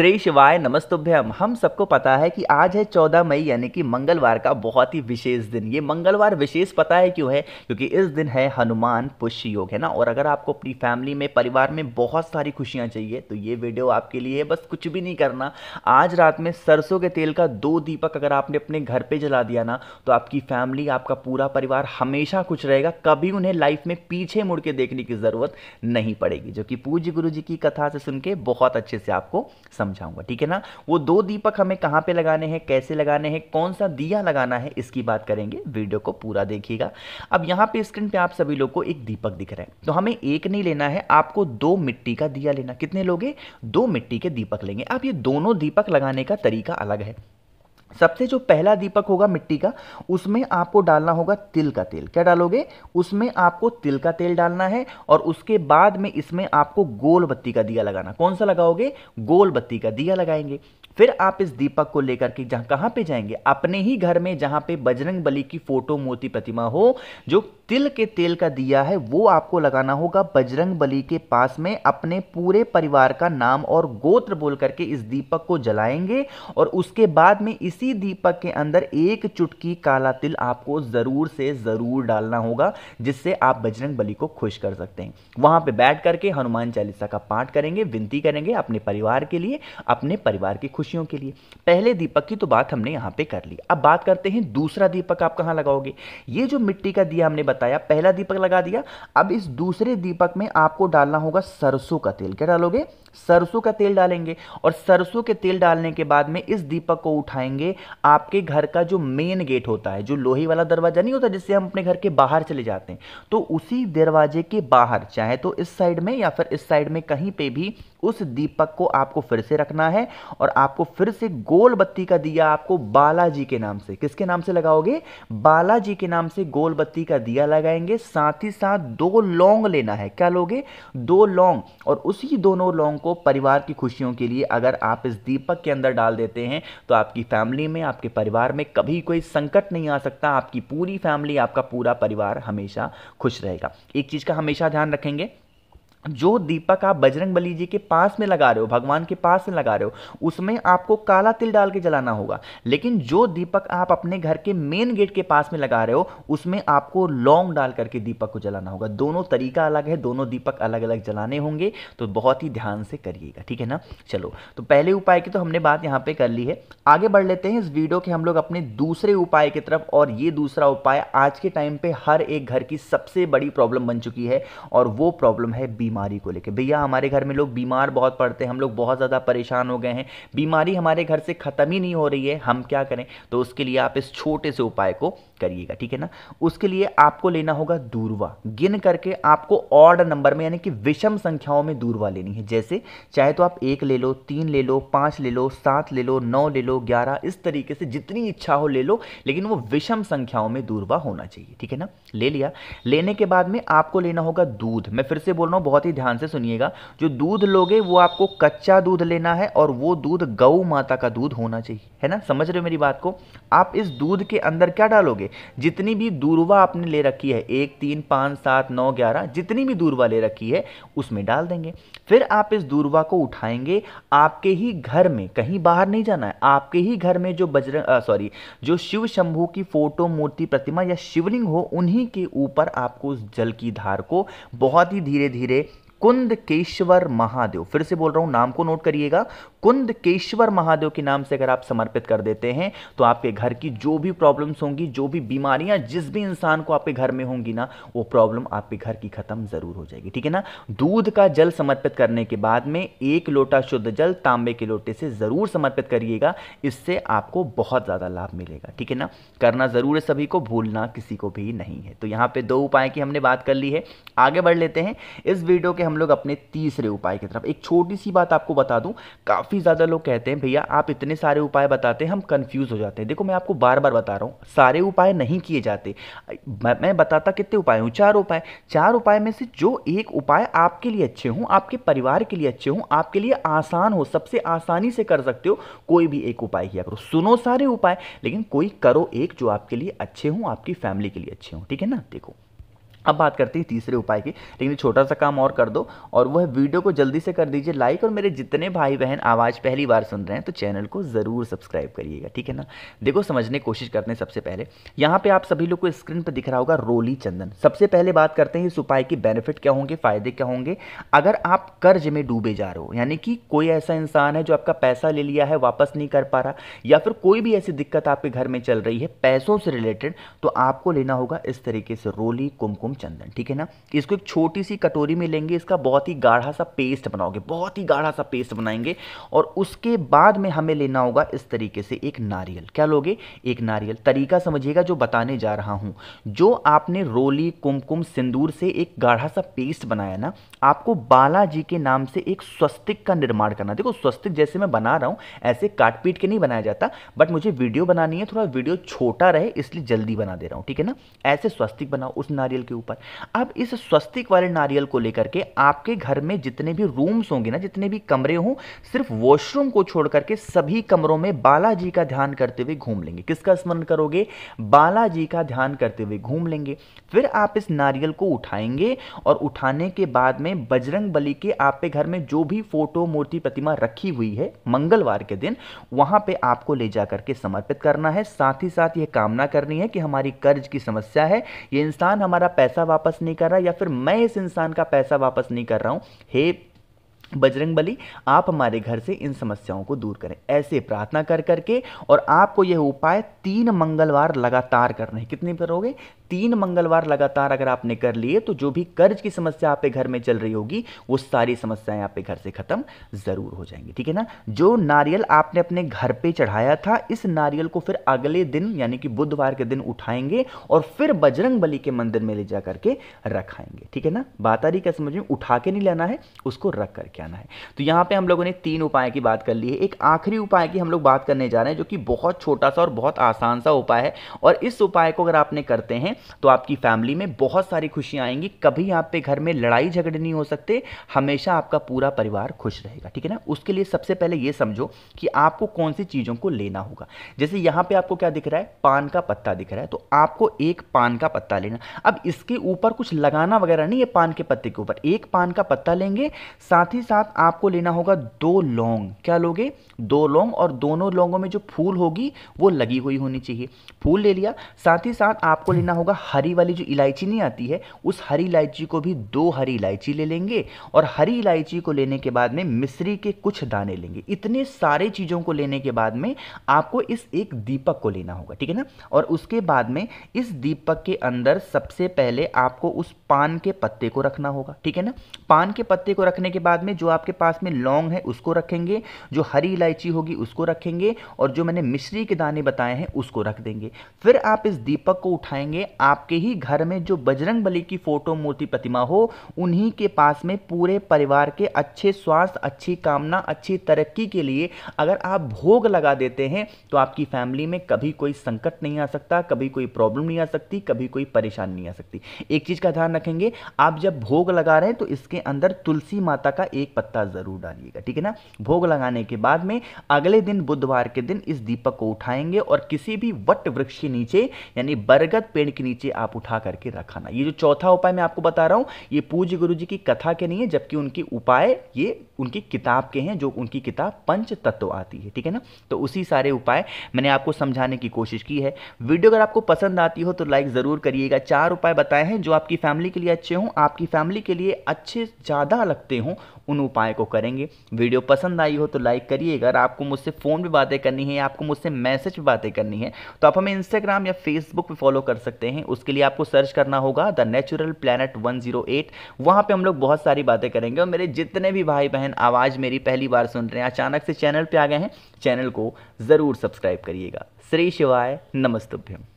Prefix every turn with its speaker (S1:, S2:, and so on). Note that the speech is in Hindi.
S1: श्री शिवाय नमस्तुभ्यम हम सबको पता है कि आज है 14 मई यानी कि मंगलवार का बहुत ही विशेष दिन ये मंगलवार विशेष पता है क्यों है क्योंकि इस दिन है हनुमान पुष्य योग है ना और अगर आपको अपनी फैमिली में परिवार में बहुत सारी खुशियाँ चाहिए तो ये वीडियो आपके लिए है बस कुछ भी नहीं करना आज रात में सरसों के तेल का दो दीपक अगर आपने अपने घर पर जला दिया ना तो आपकी फैमिली आपका पूरा परिवार हमेशा खुश रहेगा कभी उन्हें लाइफ में पीछे मुड़ के देखने की ज़रूरत नहीं पड़ेगी जो कि पूज्य गुरु जी की कथा से सुन के बहुत अच्छे से आपको समझ समझाऊंगा ठीक है ना वो दो दीपक हमें कहां पे लगाने हैं कैसे लगाने हैं कौन सा दिया लगाना है इसकी बात करेंगे वीडियो को पूरा देखिएगा अब यहां पे स्क्रीन पे आप सभी लोग को एक दीपक दिख रहा है तो हमें एक नहीं लेना है आपको दो मिट्टी का दिया लेना कितने लोगे दो मिट्टी के दीपक लेंगे आप ये दोनों दीपक लगाने का तरीका अलग है सबसे जो पहला दीपक होगा मिट्टी का उसमें आपको डालना होगा तिल का तेल क्या डालोगे उसमें आपको तिल का तेल डालना है और उसके बाद में इसमें आपको गोल बत्ती का दिया लगाना कौन सा लगाओगे गोल बत्ती का दिया लगाएंगे फिर आप इस दीपक को लेकर के जहां कहां पे जाएंगे अपने ही घर में जहां पे बजरंग बली की फोटो मोती प्रतिमा हो जो तिल के तेल का दिया है वो आपको लगाना होगा बजरंग बली के पास में अपने पूरे परिवार का नाम और गोत्र बोल करके इस दीपक को जलाएंगे और उसके बाद में इस इसी दीपक के अंदर एक चुटकी काला तिल आपको ज़रूर से ज़रूर डालना होगा जिससे आप बजरंग बली को खुश कर सकते हैं वहां पे बैठ करके हनुमान चालीसा का पाठ करेंगे विनती करेंगे अपने परिवार के लिए अपने परिवार की खुशियों के लिए पहले दीपक की तो बात हमने यहाँ पे कर ली अब बात करते हैं दूसरा दीपक आप कहाँ लगाओगे ये जो मिट्टी का दिया हमने बताया पहला दीपक लगा दिया अब इस दूसरे दीपक में आपको डालना होगा सरसों का तेल क्या डालोगे सरसों का तेल डालेंगे और सरसों के तेल डालने के बाद में इस दीपक को उठाएंगे आपके घर का जो मेन गेट होता है जो लोहे वाला दरवाजा नहीं होता जिससे हम अपने घर के बाहर चले जाते हैं तो उसी दरवाजे के बाहर चाहे तो इस साइड में या फिर इस साइड में कहीं पे भी उस दीपक को आपको फिर से रखना है और आपको फिर से गोल बत्ती का दिया आपको बालाजी के नाम से किसके नाम से लगाओगे बालाजी के नाम से गोल बत्ती का दिया लगाएंगे साथ ही साथ दो लौंग लेना है क्या लोगे दो लौंग और उसी दोनों लौंग को परिवार की खुशियों के लिए अगर आप इस दीपक के अंदर डाल देते हैं तो आपकी फैमिली में आपके परिवार में कभी कोई संकट नहीं आ सकता आपकी पूरी फैमिली आपका पूरा परिवार हमेशा खुश रहेगा एक चीज़ का हमेशा ध्यान रखेंगे जो दीपक आप बजरंग बली जी के पास में लगा रहे हो भगवान के पास में लगा रहे हो उसमें आपको काला तिल डाल के जलाना होगा लेकिन जो दीपक आप अपने घर के मेन गेट के पास में लगा रहे हो उसमें आपको लौंग डाल करके दीपक को जलाना होगा दोनों तरीका अलग है दोनों दीपक अलग अलग जलाने होंगे तो बहुत ही ध्यान से करिएगा ठीक है ना चलो तो पहले उपाय की तो हमने बात यहाँ पर कर ली है आगे बढ़ लेते हैं इस वीडियो के हम लोग अपने दूसरे उपाय की तरफ और ये दूसरा उपाय आज के टाइम पर हर एक घर की सबसे बड़ी प्रॉब्लम बन चुकी है और वो प्रॉब्लम है बी बीमारी को लेकर भैया हमारे घर में लोग बीमार बहुत पड़ते हैं हम लोग बहुत ज़्यादा परेशान हो गए हैं बीमारी हमारे घर से ख़त्म ही नहीं हो रही है हम क्या करें तो उसके लिए आप इस छोटे से उपाय को करिएगा ठीक है ना उसके लिए आपको लेना होगा दूरवा गिन करके आपको ऑर्ड नंबर में यानी कि विषम संख्याओं में दूरवा लेनी है जैसे चाहे तो आप एक ले लो तीन ले लो पांच ले लो सात ले लो नौ ले लो ग्यारह इस तरीके से जितनी इच्छा हो ले लो लेकिन वो विषम संख्याओं में दूरवा होना चाहिए ठीक है ना ले लिया लेने के बाद में आपको लेना होगा दूध मैं फिर से बोल रहा हूँ बहुत ही ध्यान से सुनिएगा जो दूध लोगे वो आपको कच्चा दूध लेना है और वो दूध गऊ माता का दूध होना चाहिए है ना समझ रहे हो मेरी बात को आप इस दूध के अंदर क्या डालोगे जितनी भी दूरवा आपने ले रखी है एक तीन पाँच सात नौ ग्यारह जितनी भी दूरवा ले रखी है उसमें डाल देंगे फिर आप इस दूरवा को उठाएंगे आपके ही घर में कहीं बाहर नहीं जाना है आपके ही घर में जो बजरंग सॉरी जो शिव शंभू की फोटो मूर्ति प्रतिमा या शिवलिंग हो उन्हीं के ऊपर आपको उस जल की धार को बहुत ही धीरे धीरे कुंद केशवर महादेव फिर से बोल रहा हूं नाम को नोट करिएगा कुंद केशवर महादेव के नाम से अगर आप समर्पित कर देते हैं तो आपके घर की जो भी प्रॉब्लम्स होंगी जो भी बीमारियां जिस भी इंसान को आपके घर में होंगी ना वो प्रॉब्लम आपके घर की खत्म जरूर हो जाएगी ठीक है ना दूध का जल समर्पित करने के बाद में एक लोटा शुद्ध जल तांबे के लोटे से ज़रूर समर्पित करिएगा इससे आपको बहुत ज़्यादा लाभ मिलेगा ठीक है ना करना ज़रूर है सभी को भूलना किसी को भी नहीं है तो यहाँ पे दो उपाय की हमने बात कर ली है आगे बढ़ लेते हैं इस वीडियो के हम लोग अपने तीसरे उपाय की तरफ एक छोटी सी बात आपको बता दूं काफ़ी ज़्यादा लोग कहते हैं भैया आप इतने सारे उपाय बताते हैं हम कंफ्यूज हो जाते हैं देखो मैं आपको बार बार बता रहा हूं सारे उपाय नहीं किए जाते मैं बताता कितने उपाय हूं चार उपाय चार उपाय में से जो एक उपाय आपके लिए अच्छे हों आपके परिवार के लिए अच्छे हों आपके लिए आसान हो सबसे आसानी से कर सकते हो कोई भी एक उपाय किया करो सुनो सारे उपाय लेकिन कोई करो एक जो आपके लिए अच्छे हों आपकी फैमिली के लिए अच्छे हों ठीक है ना देखो अब बात करते हैं तीसरे उपाय की लेकिन छोटा सा काम और कर दो और वह वीडियो को जल्दी से कर दीजिए लाइक और मेरे जितने भाई बहन आवाज़ पहली बार सुन रहे हैं तो चैनल को ज़रूर सब्सक्राइब करिएगा ठीक है ना देखो समझने की कोशिश करते हैं सबसे पहले यहाँ पे आप सभी लोग को स्क्रीन पर दिख रहा होगा रोली चंदन सबसे पहले बात करते हैं इस उपाय के बेनिफिट क्या होंगे फ़ायदे क्या होंगे अगर आप कर्ज में डूबे जा रहे हो यानी कि कोई ऐसा इंसान है जो आपका पैसा ले लिया है वापस नहीं कर पा रहा या फिर कोई भी ऐसी दिक्कत आपके घर में चल रही है पैसों से रिलेटेड तो आपको लेना होगा इस तरीके से रोली कुमकुम कुमकुम चंदन ठीक है ना इसको एक छोटी सी कटोरी में लेंगे इसका बहुत ही गाढ़ा सा पेस्ट बनाओगे बहुत ही गाढ़ा सा पेस्ट बनाएंगे और उसके बाद में हमें लेना होगा इस तरीके से एक नारियल क्या लोगे एक नारियल तरीका समझिएगा जो बताने जा रहा हूँ जो आपने रोली कुमकुम सिंदूर से एक गाढ़ा सा पेस्ट बनाया ना आपको बालाजी के नाम से एक स्वस्तिक का निर्माण करना देखो स्वस्तिक जैसे मैं बना रहा हूँ ऐसे काट पीट के नहीं बनाया जाता बट मुझे वीडियो बनानी है थोड़ा वीडियो छोटा रहे इसलिए जल्दी बना दे रहा हूँ ठीक है ना ऐसे स्वस्तिक बनाओ उस नारियल के ऊपर अब इस स्वस्तिक वाले नारियल को लेकर के आपके घर में जितने भी रूम्स होंगे ना जितने भी कमरे हों सिर्फ वॉशरूम को छोड़ करके सभी कमरों में बालाजी का ध्यान करते हुए घूम लेंगे किसका स्मरण करोगे बालाजी का ध्यान करते हुए घूम लेंगे फिर आप इस नारियल को उठाएंगे और उठाने के बाद में बजरंग बली के आपके घर में जो भी फोटो मूर्ति प्रतिमा रखी हुई है मंगलवार के दिन वहां पे आपको ले जाकर के समर्पित करना है साथ ही साथ यह कामना करनी है कि हमारी कर्ज की समस्या है यह इंसान हमारा पैसा पैसा वापस नहीं कर रहा या फिर मैं इस इंसान का पैसा वापस नहीं कर रहा हूँ हे बजरंग बली आप हमारे घर से इन समस्याओं को दूर करें ऐसे प्रार्थना कर करके और आपको यह उपाय तीन मंगलवार लगातार करने कितने करोगे तीन मंगलवार लगातार अगर आपने कर लिए तो जो भी कर्ज की समस्या आपके घर में चल रही होगी वो सारी समस्याएं आपके घर से खत्म ज़रूर हो जाएंगी ठीक है ना जो नारियल आपने अपने घर पर चढ़ाया था इस नारियल को फिर अगले दिन यानी कि बुधवार के दिन उठाएंगे और फिर बजरंग के मंदिर में ले जा करके रखाएंगे ठीक है ना बात आ रही क्या समझ में उठा के नहीं लेना है उसको रख करके लेके है तो यहाँ पे हम लोगों ने तीन उपाय की बात कर ली है एक आखिरी उपाय की हम लोग बात करने जा रहे हैं जो कि बहुत छोटा सा और बहुत आसान सा उपाय है और इस उपाय को अगर आपने करते हैं तो आपकी फैमिली में बहुत सारी खुशियाँ आएंगी कभी आप पे घर में लड़ाई झगड़े नहीं हो सकते हमेशा आपका पूरा परिवार खुश रहेगा ठीक है ना उसके लिए सबसे पहले ये समझो कि आपको कौन सी चीज़ों को लेना होगा जैसे यहाँ पर आपको क्या दिख रहा है पान का पत्ता दिख रहा है तो आपको एक पान का पत्ता लेना अब इसके ऊपर कुछ लगाना वगैरह नहीं है पान के पत्ते के ऊपर एक पान का पत्ता लेंगे साथ ही साथ आपको लेना होगा दो लौंग क्या लोगे दो लौंग और दोनों लौंगों में जो फूल होगी वो लगी हुई होनी चाहिए फूल ले लिया साथ ही साथ आपको लेना होगा हरी वाली जो इलायची नहीं आती है उस हरी इलायची को भी दो हरी इलायची ले लेंगे और हरी इलायची को लेने के बाद में मिश्री के कुछ दाने लेंगे इतने सारे चीज़ों को लेने के बाद में आपको इस एक दीपक को लेना होगा ठीक है ना और उसके बाद में इस दीपक के अंदर सबसे पहले आपको उस पान के पत्ते को रखना होगा ठीक है ना पान के पत्ते को रखने के बाद में जो आपके पास में लौंग है उसको रखेंगे जो हरी इलायची होगी उसको रखेंगे और जो मैंने मिश्री के दाने बताए हैं उसको रख देंगे फिर आप इस दीपक को उठाएंगे आपके ही घर में जो बजरंग बली की फोटो मूर्ति प्रतिमा हो उन्हीं के पास में पूरे परिवार के अच्छे स्वास्थ्य अच्छी कामना अच्छी तरक्की के लिए अगर आप भोग लगा देते हैं तो आपकी फैमिली में कभी कोई संकट नहीं आ सकता कभी कोई प्रॉब्लम नहीं आ सकती कभी कोई परेशानी नहीं आ सकती एक चीज़ का ध्यान रखेंगे आप जब भोग लगा रहे हैं तो इसके अंदर तुलसी माता का एक एक पत्ता ज़रूर डालिएगा ठीक है ना भोग लगाने के बाद में अगले दिन बुधवार के दिन इस दीपक को उठाएंगे और किसी भी वट वृक्ष के नीचे यानी बरगद पेड़ के नीचे आप उठा करके रखाना ये जो चौथा उपाय मैं आपको बता रहा हूं ये पूज्य गुरु जी की कथा के नहीं है जबकि उनके उपाय ये उनकी किताब के हैं जो उनकी किताब पंच तत्व आती है ठीक है ना तो उसी सारे उपाय मैंने आपको समझाने की कोशिश की है वीडियो अगर आपको पसंद आती हो तो लाइक ज़रूर करिएगा चार उपाय बताए हैं जो आपकी फैमिली के लिए अच्छे हों आपकी फैमिली के लिए अच्छे ज़्यादा लगते हों उन उपाय को करेंगे वीडियो पसंद आई हो तो लाइक करिएगा अगर आपको मुझसे फ़ोन पर बातें करनी है आपको मुझसे मैसेज पर बातें करनी है तो आप हमें इंस्टाग्राम या फेसबुक पर फॉलो कर सकते हैं उसके लिए आपको सर्च करना होगा the natural planet one zero eight वहां पर हम लोग बहुत सारी बातें करेंगे और मेरे जितने भी भाई बहन हैं आवाज़ मेरी पहली बार सुन रहे हैं अचानक से चैनल पे आ गए हैं चैनल को ज़रूर सब्सक्राइब करिएगा श्री शिवाय नमस्तुभ्यम